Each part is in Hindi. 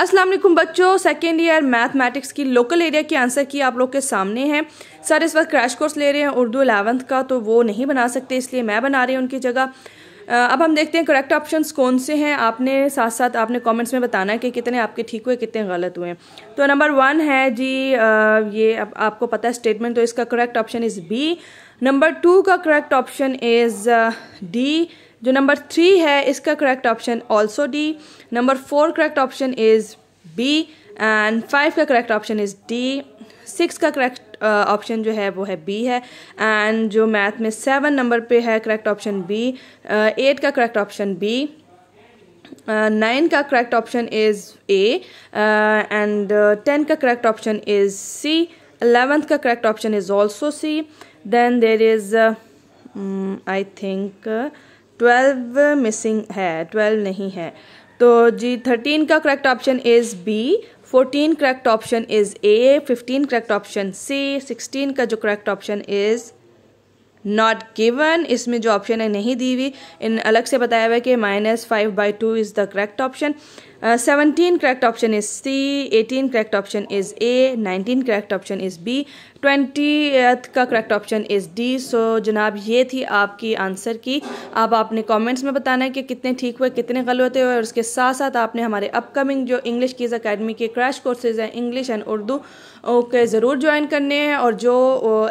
अस्सलाम वालेकुम बच्चों सेकेंड ईयर मैथमेटिक्स की लोकल एरिया की आंसर की आप लोग के सामने हैं सर इस वक्त क्रैश कोर्स ले रहे हैं उर्दू अलेवंथ का तो वो नहीं बना सकते इसलिए मैं बना रही हूँ उनकी जगह अब हम देखते हैं करेक्ट ऑप्शंस कौन से हैं आपने साथ साथ आपने कमेंट्स में बताना है कि कितने आपके ठीक हुए कितने गलत हुए तो नंबर वन है जी आ, ये अब आपको पता है स्टेटमेंट तो इसका correct option is B number two का करेक्ट ऑप्शन इज़ डी जो नंबर थ्री है इसका correct option also D number four correct option is B and five का correct option is D six का करेक्ट ऑप्शन uh, जो है वो है बी है एंड जो मैथ में सेवन नंबर पे है करेक्ट ऑप्शन बी एट का करेक्ट ऑप्शन बी नाइन का correct option is A and ten का correct option is C eleven का correct option is also C then there is I think twelve missing है ट्वेल्व नहीं है तो जी थर्टीन का correct option is B fourteen correct option is A fifteen correct option C sixteen का जो correct option is not given इसमें जो ऑप्शन है नहीं दी हुई इन अलग से बताया हुआ है कि minus five by two is the correct option seventeen correct option is C eighteen correct option is A nineteen correct option is B twenty का correct option is D so जनाब ये थी आपकी आंसर की आप आपने कमेंट्स में बताना है कि कितने ठीक हुए कितने गलत हुए और उसके साथ साथ आपने हमारे अपकमिंग जो इंग्लिश कीज़ अकेडमी के क्रैश कोर्सेज हैं इंग्लिश एंड उर्दू के ज़रूर ज्वाइन करने हैं और जो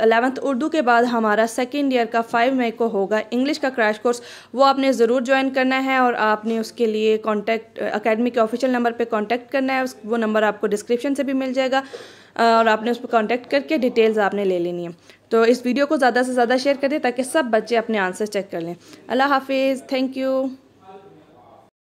अलेवंथ उर्दू के बाद हमारा सेकेंड ईयर का फाइव मई को होगा इंग्लिश का क्रैश कोर्स वो आपने ज़रूर ज्वाइन करना है और आपने उसके लिए कॉन्टैक्ट अकेडमी का ऑफिशियल नंबर पर कॉन्टैक्ट करना है वो नंबर आपको डिस्क्रिप्शन से भी मिल जाएगा और आपने उस पर कॉन्टैक्ट करके डिटेल्स आपने ले लेनी है तो इस वीडियो को ज़्यादा से ज़्यादा शेयर करें ताकि सब बच्चे अपने आंसर चेक कर लें अल्लाह हाफिज़ थैंक यू